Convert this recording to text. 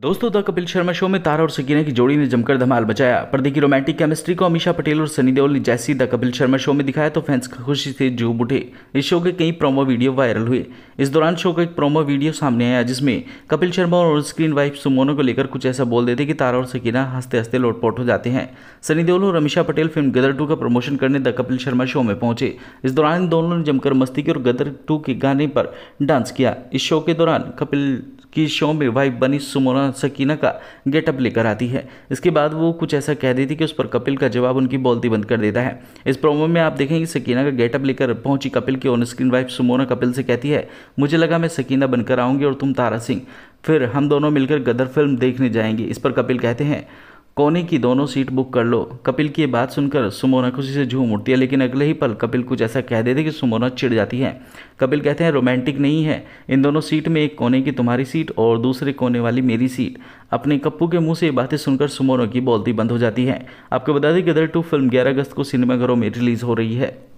दोस्तों the Kapil Sharma show में तारा और सकीना की जोड़ी ने जमकर धमाल बचाया पर की रोमांटिक केमिस्ट्री को अमीशा पटेल और सनी देओल ने जैसी द कपिल शर्मा शो में दिखाया तो फैंस खुशी से जूब उठे इस शो के कई प्रोमो वीडियो वायरल हुए इस दौरान शो का एक प्रोमो वीडियो सामने आया जिसमें कपिल शर्मा और स्क्रीन वाइफ सुमोनो को लेकर कुछ ऐसा बोल देते कि तारा और सकीना हंसते हंसते लोटपोट हो जाते हैं सनी देओल और अमीशा पटेल फिल्म गदर टू का प्रमोशन करने द कपिल शर्मा शो में पहुंचे इस दौरान दोनों ने जमकर मस्ती की और गदर टू के गाने पर डांस किया इस शो के दौरान कपिल कि शो में वाइफ बनी सुमोना सकीना का गेटअप लेकर आती है इसके बाद वो कुछ ऐसा कह देती कि उस पर कपिल का जवाब उनकी बोलती बंद कर देता है इस प्रोमो में आप देखेंगे सकीना का गेटअप लेकर पहुंची कपिल की on screen wife Sumona Kapil से कहती है मुझे लगा मैं सकीना बनकर आऊँगी और तुम तारा सिंह फिर हम दोनों मिलकर गदर फिल्म देखने जाएंगे इस पर कपिल कहते हैं कोने की दोनों सीट बुक कर लो कपिल की ये बात सुनकर सुमोना खुशी से झूम उठती है लेकिन अगले ही पल कपिल कुछ ऐसा कह देते कि सुमोना चिढ़ जाती है कपिल कहते हैं रोमांटिक नहीं है इन दोनों सीट में एक कोने की तुम्हारी सीट और दूसरे कोने वाली मेरी सीट अपने कप्पू के मुंह से ये बातें सुनकर सुमोना की बोलती बंद हो जाती है आपको बता दें कि गदर टू फिल्म ग्यारह अगस्त को सिनेमाघरों में रिलीज़ हो रही है